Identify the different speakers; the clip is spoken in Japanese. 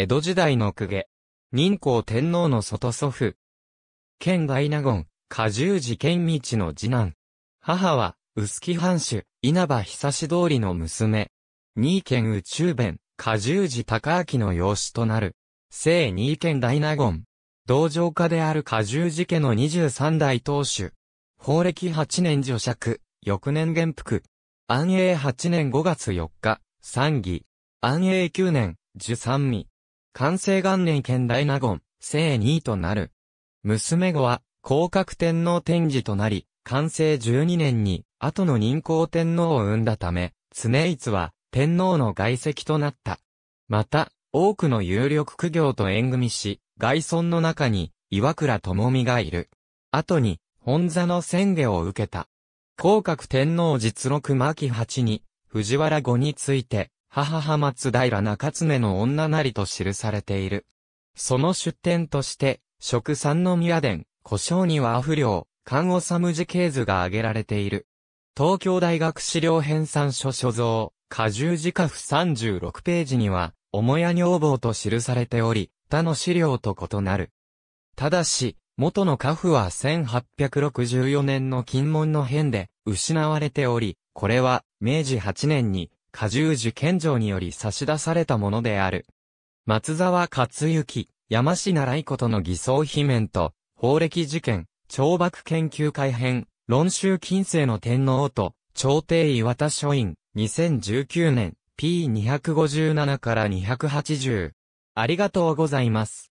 Speaker 1: 江戸時代の公家。任皇天皇の外祖父。県大納言、加重寺県道の次男。母は、臼杵藩主、稲葉久志通りの娘。二県宇宙弁、加重寺高明の養子となる。聖二県大納言。同情家である加重寺家の二十三代当主。法暦八年除釈、翌年元服。安永八年五月四日、参議。安永九年、十三味。完成元年兼大納言、正二となる。娘子は、広角天皇天示となり、完成12年に、後の任皇天皇を生んだため、常一は、天皇の外籍となった。また、多くの有力苦行と縁組し、外村の中に、岩倉智美がいる。後に、本座の宣下を受けた。広角天皇実録巻八に、藤原後について、母は松平中常の女なりと記されている。その出典として、食産の宮殿、故障には不良、勘治寺系図が挙げられている。東京大学資料編纂書所蔵、過重字家三36ページには、母屋女房と記されており、他の資料と異なる。ただし、元の家父は1864年の金門の変で、失われており、これは、明治8年に、過重受験状により差し出されたものである。松沢克幸、山市習いことの偽装罷免と、法歴事件、懲罰研究会編、論集近世の天皇と、朝廷岩田書院、2019年、P257 から280。ありがとうございます。